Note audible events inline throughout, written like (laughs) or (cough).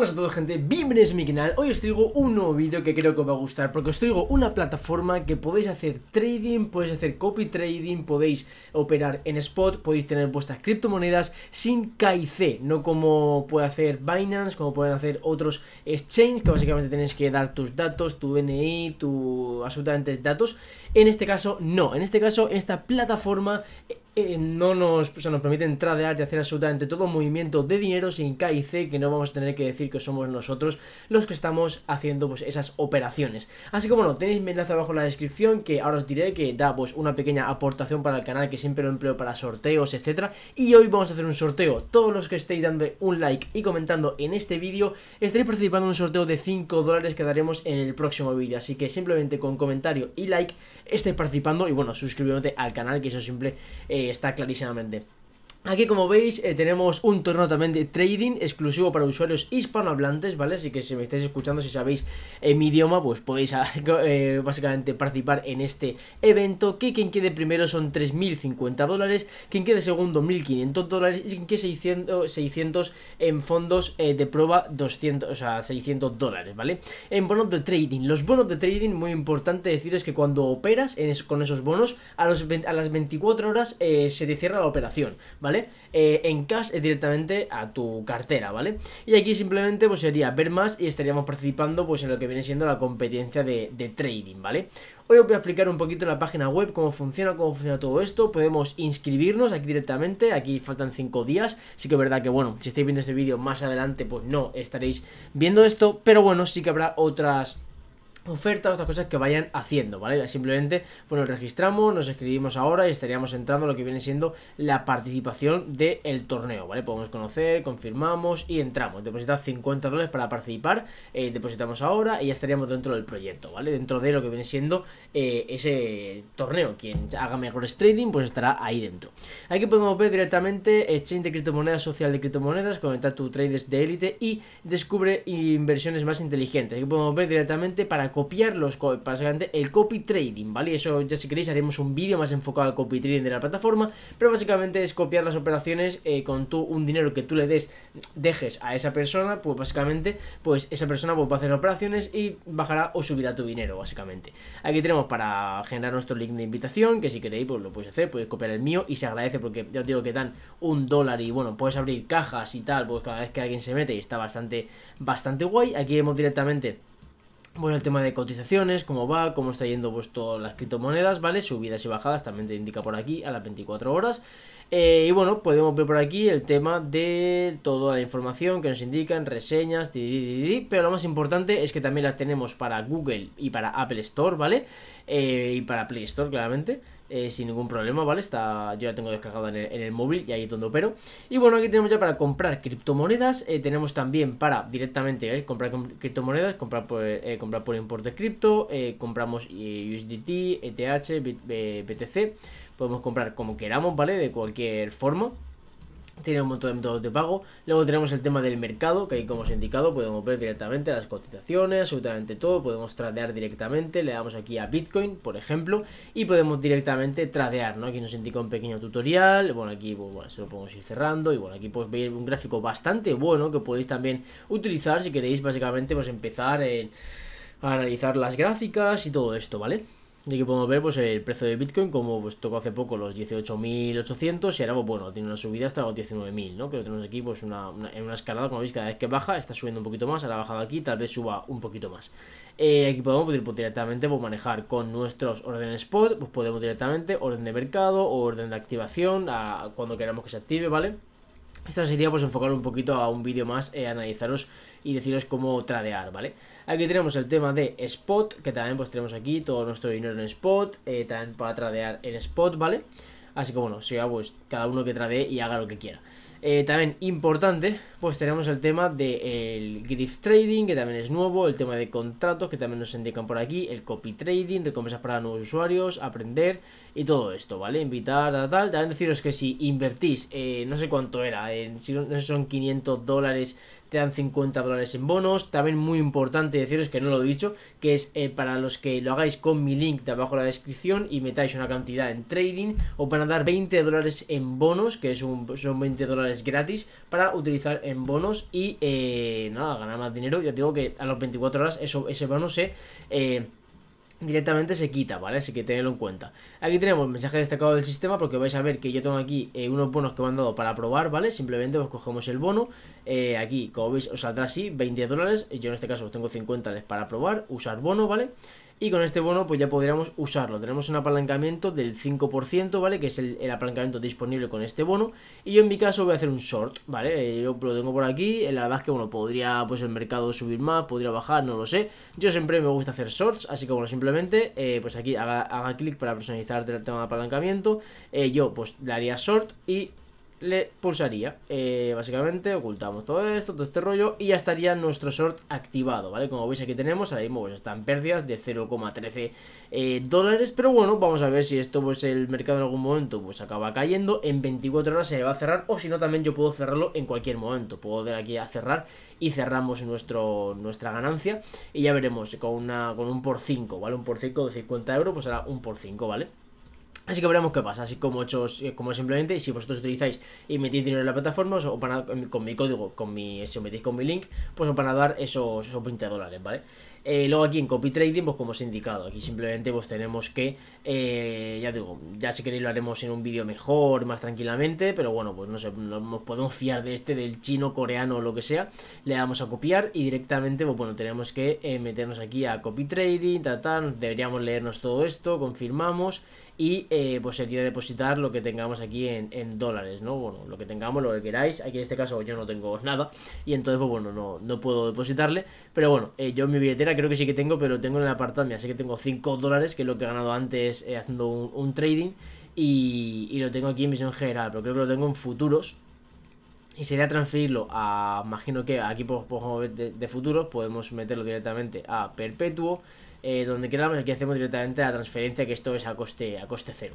Hola a todos gente, bienvenidos a mi canal, hoy os traigo un nuevo vídeo que creo que os va a gustar porque os traigo una plataforma que podéis hacer trading, podéis hacer copy trading, podéis operar en spot, podéis tener vuestras criptomonedas sin KIC, no como puede hacer Binance, como pueden hacer otros exchanges que básicamente tenéis que dar tus datos, tu DNI, tu absolutamente datos, en este caso no, en este caso esta plataforma eh, no nos, o sea, nos permite entrar y hacer absolutamente todo movimiento de dinero sin C, que no vamos a tener que decir que somos nosotros los que estamos haciendo pues, esas operaciones. Así que bueno, tenéis mi enlace abajo en la descripción, que ahora os diré que da pues, una pequeña aportación para el canal, que siempre lo empleo para sorteos, etcétera Y hoy vamos a hacer un sorteo. Todos los que estéis dando un like y comentando en este vídeo, estaréis participando en un sorteo de 5 dólares que daremos en el próximo vídeo. Así que simplemente con comentario y like estéis participando y bueno, suscribiéndote al canal, que eso simple, Eh, está clarísimamente. Aquí como veis eh, tenemos un torneo también de trading exclusivo para usuarios hispanohablantes, ¿vale? Así que si me estáis escuchando, si sabéis eh, mi idioma, pues podéis (laughs) ah, eh, básicamente participar en este evento. Que quien quede primero son 3.050 dólares, quien quede segundo 1.500 dólares y quien quede 600, 600 en fondos de prueba 200, o sea, 600 dólares, ¿vale? En bonos de trading, los bonos de trading, muy importante es que cuando operas con esos bonos, a, a las 24 horas se te cierra la operación, ¿vale? ¿vale? Eh, en cash es directamente a tu cartera, ¿vale? Y aquí simplemente pues sería ver más y estaríamos participando pues en lo que viene siendo la competencia de, trading, ¿vale? Hoy os voy a explicar un poquito la página web, cómo funciona, cómo funciona todo esto. Podemos inscribirnos aquí directamente, aquí faltan 5 días. Sí que es verdad que, bueno, si estáis viendo este vídeo más adelante, pues no estaréis viendo esto. Pero bueno, sí que habrá otras ofertas, otras cosas que vayan haciendo, ¿vale? Simplemente, nos registramos, nos escribimos ahora y estaríamos entrando a lo que viene siendo la participación del torneo, ¿vale? Podemos conocer, confirmamos y entramos. depositas 50 dólares para participar, eh, depositamos ahora y ya estaríamos dentro del proyecto, ¿vale? Dentro de lo que viene siendo eh, ese torneo. Quien haga mejores trading, pues estará ahí dentro. Aquí podemos ver directamente exchange eh, de criptomonedas, social de criptomonedas, comentar tu traders de élite y descubre inversiones más inteligentes. Aquí podemos ver directamente para copiar los básicamente el copy trading, ¿vale? Eso ya si queréis haremos un vídeo más enfocado al copy trading de la plataforma, pero básicamente es copiar las operaciones eh, con tú, un dinero que tú le des, dejes a esa persona, pues básicamente, pues esa persona pues, va a hacer operaciones y bajará o subirá tu dinero, básicamente. Aquí tenemos para generar nuestro link de invitación, que si queréis, pues lo podéis hacer, podéis copiar el mío y se agradece porque ya os digo que dan un dólar y bueno, puedes abrir cajas y tal, pues cada vez que alguien se mete y está bastante, bastante guay. Aquí vemos directamente bueno, el tema de cotizaciones, cómo va, cómo está yendo pues las criptomonedas, ¿vale? Subidas y bajadas también te indica por aquí a las 24 horas. Eh, y bueno, podemos ver por aquí el tema de toda la información que nos indican, reseñas, pero lo más importante es que también la tenemos para Google y para Apple Store, ¿vale? Eh, y para Play Store, claramente. Eh, sin ningún problema, ¿vale? Está, yo la tengo descargada en el, móvil y ahí es donde opero. Y bueno, aquí tenemos ya para comprar criptomonedas. tenemos también para directamente eh, comprar criptomonedas, comprar por, comprar por importe cripto. compramos USDT, ETH, BTC podemos comprar como queramos, ¿vale? De cualquier forma. Tiene un montón de métodos de pago. Luego tenemos el tema del mercado, que ahí como os he indicado podemos ver directamente las cotizaciones, absolutamente todo. Podemos tradear directamente, le damos aquí a Bitcoin, por ejemplo, y podemos directamente tradear, ¿no? Aquí nos indica un pequeño tutorial. Bueno, aquí pues, se lo podemos ir cerrando. Y bueno, aquí podéis ver un gráfico bastante bueno que podéis también utilizar si queréis básicamente pues empezar a analizar las gráficas y todo esto, ¿vale? Y aquí podemos ver pues, el precio de Bitcoin, como pues, tocó hace poco los 18.800 y ahora pues, bueno, tiene una subida hasta los 19.000, ¿no? Que lo tenemos aquí pues, una, en una escalada, como veis, cada vez que baja está subiendo un poquito más, ahora ha bajado aquí, tal vez suba un poquito más. Eh, aquí podemos pues, ir directamente pues, manejar con nuestros órdenes spot, pues podemos directamente orden de mercado o orden de activación a cuando queramos que se active, ¿vale? vale esto sería pues enfocar un poquito a un vídeo más, eh, analizaros y deciros cómo tradear, ¿vale? Aquí tenemos el tema de spot, que también pues tenemos aquí todo nuestro dinero en spot, eh, también para tradear en spot, ¿vale? vale Así que bueno, sea pues cada uno que trae y haga lo que quiera. Eh, también importante, pues tenemos el tema del Grift Trading, que también es nuevo, el tema de contratos, que también nos indican por aquí, el copy trading, recompensas para nuevos usuarios, aprender y todo esto, ¿vale? Invitar, tal, tal. También deciros que si invertís, eh, no sé cuánto era, en sé si son 500 dólares te dan 50 dólares en bonos. También muy importante deciros que no lo he dicho, que es eh, para los que lo hagáis con mi link de abajo en la descripción y metáis una cantidad en trading, o para dar 20 dólares en bonos, que es un, son 20 dólares gratis para utilizar en bonos y eh, nada, ganar más dinero. yo digo que a las 24 horas eso, ese bono se... Eh, directamente se quita, ¿vale? Así que tenedlo en cuenta. Aquí tenemos el mensaje destacado del sistema porque vais a ver que yo tengo aquí eh, unos bonos que me han dado para probar, ¿vale? Simplemente os cogemos el bono, eh, aquí como veis os saldrá así, 20 dólares, yo en este caso os tengo 50 para probar, usar bono, ¿vale? vale y con este bono pues ya podríamos usarlo. Tenemos un apalancamiento del 5%, ¿vale? Que es el, apalancamiento disponible con este bono. Y yo en mi caso voy a hacer un short, ¿vale? Eh, yo lo tengo por aquí. Eh, la verdad es que, bueno, podría pues el mercado subir más, podría bajar, no lo sé. Yo siempre me gusta hacer shorts, así que, bueno, simplemente eh, pues aquí haga, clic para personalizar el tema de apalancamiento. yo pues le haría short y le pulsaría eh, Básicamente ocultamos todo esto, todo este rollo Y ya estaría nuestro short activado, ¿vale? Como veis aquí tenemos, ahora mismo pues, están pérdidas de 0,13 eh, dólares Pero bueno, vamos a ver si esto pues el mercado en algún momento pues acaba cayendo En 24 horas se va a cerrar o si no también yo puedo cerrarlo en cualquier momento Puedo dar aquí a cerrar y cerramos nuestro, nuestra ganancia Y ya veremos, con, una, con un por 5, ¿vale? Un por 5 de 50 euros, pues será un por 5, ¿vale? Así que veremos qué pasa, así como hechos, eh, como simplemente, si vosotros utilizáis y metéis dinero en la plataforma, os con mi código, con mi, si os metéis con mi link, pues os van a dar esos, esos 20 dólares, ¿vale? Eh, luego aquí en copy trading, pues como os he indicado, aquí simplemente pues tenemos que, eh, ya digo, ya si queréis lo haremos en un vídeo mejor, más tranquilamente, pero bueno, pues no sé, nos podemos fiar de este, del chino, coreano o lo que sea, le damos a copiar y directamente, pues bueno, tenemos que eh, meternos aquí a copy trading, deberíamos leernos todo esto, confirmamos y pues sería depositar lo que tengamos aquí en, dólares, ¿no? Bueno, lo que tengamos, lo que queráis, aquí en este caso yo no tengo nada y entonces, pues bueno, no, no puedo depositarle, pero bueno, yo en mi billetera creo que sí que tengo, pero lo tengo en el apartado, mira, sé que tengo 5 dólares, que es lo que he ganado antes eh, haciendo un, trading, y, lo tengo aquí en visión general, pero creo que lo tengo en futuros. Y sería transferirlo a, imagino que aquí podemos pues, pues, por de futuros podemos meterlo directamente a perpetuo. Eh, donde queramos, aquí hacemos directamente la transferencia, que esto es a coste, a coste cero.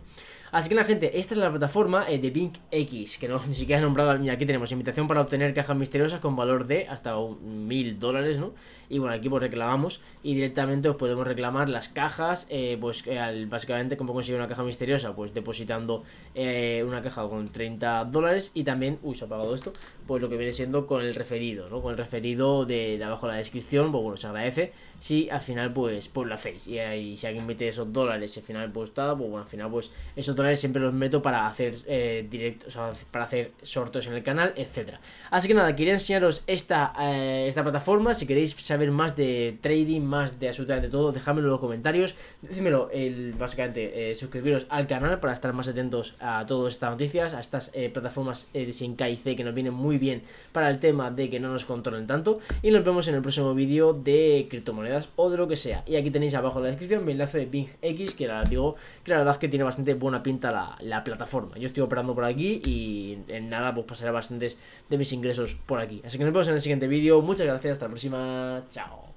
Así que la gente, esta es la plataforma eh, de Pink X, que no, (laughs) ni siquiera he nombrado, aquí tenemos invitación para obtener cajas misteriosas con valor de hasta mil dólares, ¿no? Y bueno, aquí pues reclamamos y directamente os podemos reclamar las cajas, eh, pues básicamente como conseguir una caja misteriosa, pues depositando una caja con 30 dólares y también, uy, se ha apagado esto, pues lo que viene siendo con el referido, ¿no? Con el referido de, de abajo en la descripción, pues bueno, se agradece si al final pues, pues lo hacéis. Y, ahí, si alguien mete esos dólares al final pues está, pues bueno, al final pues esos dólares siempre los meto para hacer eh, directos, o sea, para hacer sortos en el canal, etcétera. Así que nada, quería enseñaros esta, eh, esta plataforma. Si queréis saber más de trading, más de absolutamente todo, dejadmelo en los comentarios. Decídmelo, el, básicamente, eh, suscribiros al canal para estar más atentos a todas estas noticias, a estas plataformas de sin C que nos vienen muy bien para el tema de que no nos controlen tanto. Y nos vemos en el próximo vídeo de criptomonedas o de lo que sea. Y aquí tenéis abajo en la descripción mi enlace de X que la digo que la verdad es que tiene bastante buena pinta la, la plataforma. Yo estoy operando por aquí y en nada pues pasaré bastantes de mis ingresos por aquí. Así que nos vemos en el siguiente vídeo. Muchas gracias, hasta la próxima. Chao.